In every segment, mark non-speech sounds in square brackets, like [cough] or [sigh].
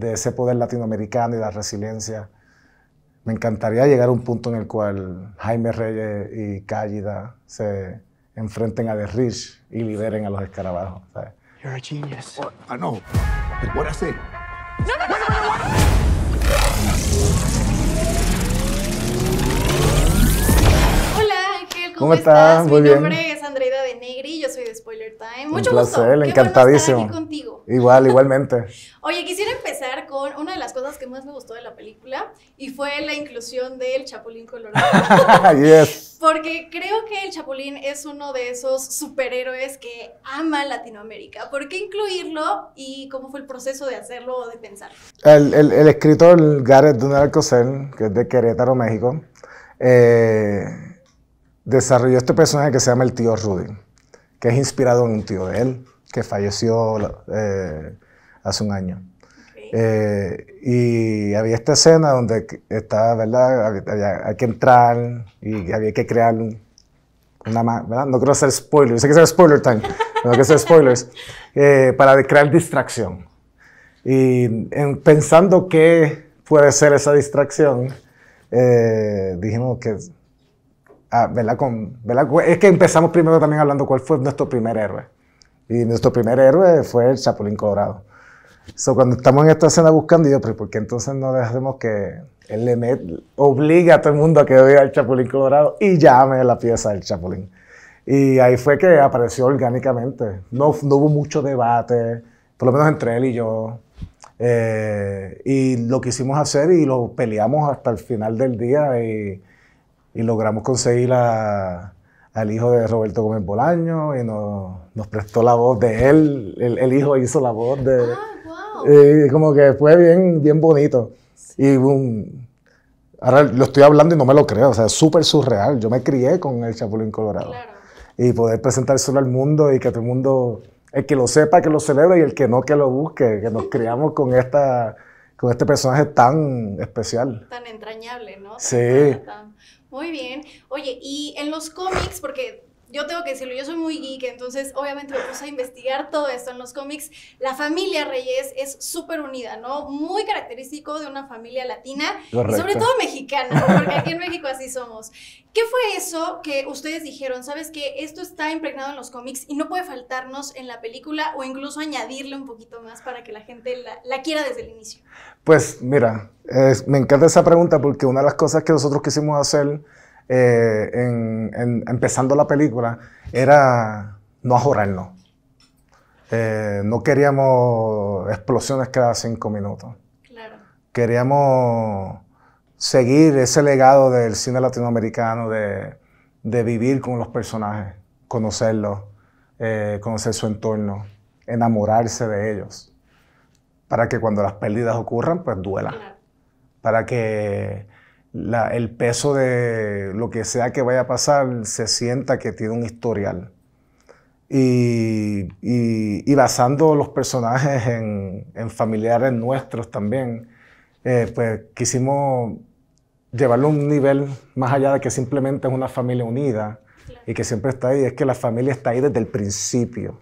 de ese poder latinoamericano y la resiliencia. Me encantaría llegar a un punto en el cual Jaime Reyes y Cállida se enfrenten a The Rich y liberen a los escarabajos. You're a ¿Cómo, estás? Muy Mi nombre es Andreida de Negri, yo soy de Spoiler Time. Mucho gusto. encantadísimo. estar aquí contigo. Igual, [laughs] igualmente. Oye, quisiera empezar con una de las cosas que más me gustó de la película y fue la inclusión del Chapulín Colorado. [laughs] yes. Porque creo que el Chapulín es uno de esos superhéroes que ama Latinoamérica. ¿Por qué incluirlo y cómo fue el proceso de hacerlo o de pensarlo? El, escritor Gareth Dunn Alcocer, que es de Querétaro, México, eh, desarrolló este personaje que se llama el tío Rudy, que es inspirado en un tío de él, que falleció eh, hace un año. Eh, y había esta escena donde estaba, ¿verdad? hay que entrar y había que crear una ¿verdad? No quiero hacer spoilers, sé que es spoiler time, [laughs] no quiero hacer spoilers, eh, para crear distracción. Y pensando qué puede ser esa distracción, dijimos que Ah, es que empezamos primero también hablando cuál fue nuestro primer héroe. Y nuestro primer héroe fue el Chapulín Colorado. eso cuando estamos en esta escena buscando, yo, pero ¿por qué entonces no dejemos que el le obligue obliga a todo el mundo a que vea el Chapulín Colorado y llame la pieza del Chapulín? Y ahí fue que apareció orgánicamente. No, hubo mucho debate, por lo menos entre él y yo. Eh, y lo quisimos hacer y lo peleamos hasta el final del día y logramos conseguir al hijo de Roberto Gómez Bolaño y nos, nos prestó la voz de él. El, hijo hizo la voz de. Ah, wow. Y como que fue bien, bien bonito. Y boom, ahora lo estoy hablando y no me lo creo. O sea, es súper surreal. Yo me crié con el Chapulín Colorado. Claro. Y poder presentar presentárselo al mundo y que todo el mundo, el que lo sepa, que lo celebre y el que no, que lo busque. Que nos criamos con esta con este personaje tan especial. Tan entrañable, ¿no? sí. Muy bien. Oye, y en los cómics, porque yo tengo que decirlo, yo soy muy geek, entonces obviamente me puse a investigar todo esto en los cómics. La familia Reyes es súper unida, ¿no? Muy característico de una familia latina y sobre todo mexicana, porque aquí en México así somos. ¿Qué fue eso que ustedes dijeron? ¿Sabes que esto está impregnado en los cómics y no puede faltarnos en la película o incluso añadirle un poquito más para que la gente la, quiera desde el inicio? Pues mira, me encanta esa pregunta porque una de las cosas que nosotros quisimos hacer eh, empezando la película era no ajorarnos. Eh, no queríamos explosiones cada cinco minutos. Queríamos seguir ese legado del cine latinoamericano de, vivir con los personajes, conocerlos, eh, conocer su entorno, enamorarse de ellos, para que cuando las pérdidas ocurran, pues duela. Para que el peso de lo que sea que vaya a pasar se sienta que tiene un historial. Y, basando los personajes en, familiares nuestros también, eh, pues quisimos llevarlo a un nivel más allá de que simplemente es una familia unida y que siempre está ahí, es que la familia está ahí desde el principio.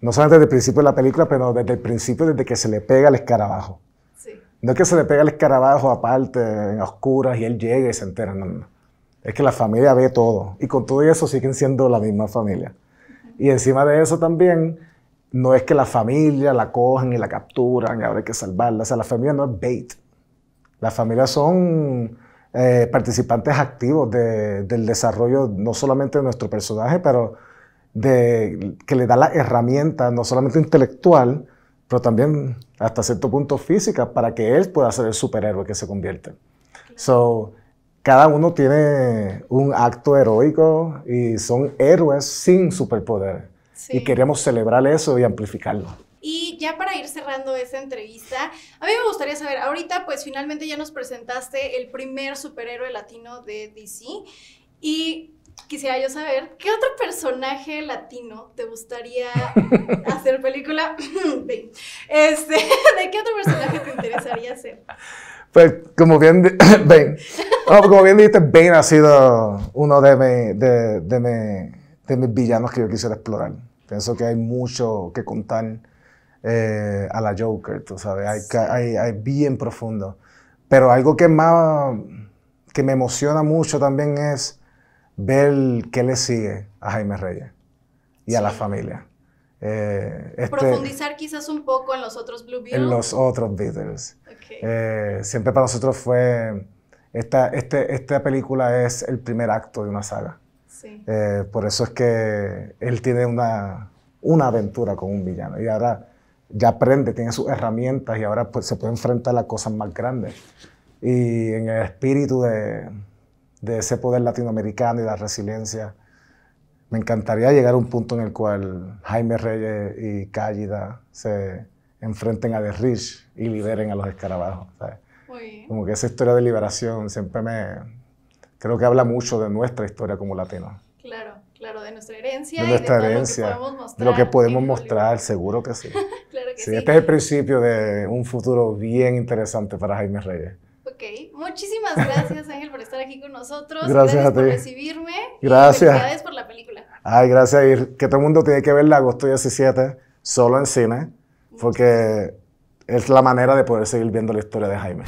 No solamente desde el principio de la película, pero desde el principio, desde que se le pega el escarabajo. No es que se le pega el escarabajo aparte, en oscuras, y él llega y se entera. No, no. Es que la familia ve todo. Y con todo eso siguen siendo la misma familia. Y encima de eso también, no es que la familia la cojan y la capturan y ahora hay que salvarla. O sea, la familia no es bait. Las familias son eh, participantes activos del desarrollo, no solamente de nuestro personaje, pero de, que le da la herramienta, no solamente intelectual, pero también hasta cierto punto física para que él pueda ser el superhéroe que se convierte. So, cada uno tiene un acto heroico y son héroes sin superpoder. Y queremos celebrar eso y amplificarlo. Y ya para ir cerrando esta entrevista, a mí me gustaría saber, ahorita pues finalmente ya nos presentaste el primer superhéroe latino de DC y quisiera yo saber, ¿qué otro personaje latino te gustaría [laughs] hacer película? [clears throat] este, [laughs] ¿De qué otro personaje te interesaría hacer? Pues como bien, [clears throat] pues, bien dijiste, Bane ha sido uno de, de, mis villanos que yo quisiera explorar. Pienso que hay mucho que contar eh, a la Joker, tú sabes, hay, hay bien profundo. Pero algo que más, que me emociona mucho también es ver qué le sigue a Jaime Reyes y a la familia. Eh, este Profundizar quizás un poco en los otros Blue Beatles. En los otros Beatles. Eh, siempre para nosotros fue... Esta, este, esta película es el primer acto de una saga. Sí. Eh, por eso es que él tiene una, una aventura con un villano. Y ahora ya aprende, tiene sus herramientas y ahora pues, se puede enfrentar a las cosas más grandes. Y en el espíritu de, de ese poder latinoamericano y la resiliencia. Me encantaría llegar a un punto en el cual Jaime Reyes y Cállida se enfrenten a The Rich y liberen a los escarabajos. ¿sabes? Como que esa historia de liberación siempre me... Creo que habla mucho de nuestra historia como latinos. Claro, claro, de nuestra herencia. De nuestra y de herencia. Lo que podemos mostrar, de lo que podemos mostrar, seguro que sí. [laughs] claro que sí, Este es el principio de un futuro bien interesante para Jaime Reyes. Ok, muchísimas gracias Ángel aquí con nosotros. Gracias, a ti. por recibirme. Gracias. Y por la película. Ay, gracias, Ir. Que todo el mundo tiene que ver verla agosto 17, solo en cine, porque es la manera de poder seguir viendo la historia de Jaime.